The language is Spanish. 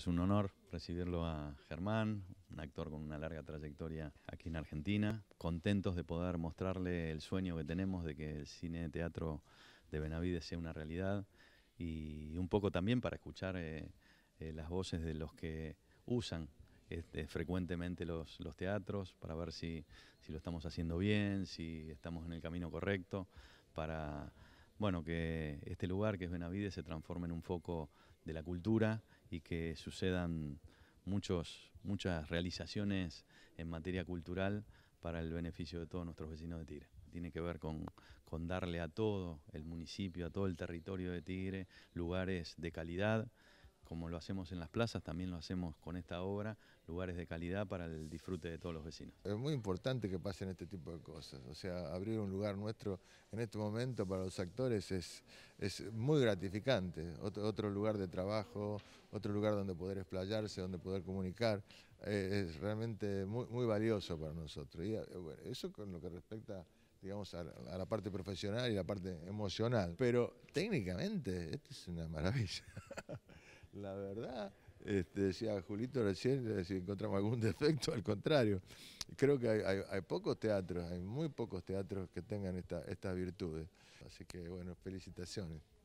Es un honor recibirlo a Germán, un actor con una larga trayectoria aquí en Argentina. Contentos de poder mostrarle el sueño que tenemos de que el cine de teatro de Benavides sea una realidad y un poco también para escuchar eh, eh, las voces de los que usan este, frecuentemente los, los, teatros para ver si, si lo estamos haciendo bien, si estamos en el camino correcto, para bueno, que este lugar que es Benavides se transforme en un foco de la cultura y que sucedan muchos, muchas realizaciones en materia cultural para el beneficio de todos nuestros vecinos de Tigre. Tiene que ver con darle a todo el municipio, a todo el territorio de Tigre, lugares de calidad como lo hacemos en las plazas, también lo hacemos con esta obra, lugares de calidad para el disfrute de todos los vecinos. Es muy importante que pasen este tipo de cosas, o sea, abrir un lugar nuestro en este momento para los actores es, es muy gratificante, otro, lugar de trabajo, otro lugar donde poder explayarse, donde poder comunicar, eh, es realmente muy, muy valioso para nosotros. Y eh, eso con lo que respecta digamos, a, la parte profesional y la parte emocional. Pero técnicamente, esto es una maravilla. la verdad. Este, decía Julito recién, eh, si encontramos algún defecto, al contrario. Creo que hay, pocos teatros, hay muy pocos teatros que tengan estas virtudes. Así que bueno, felicitaciones.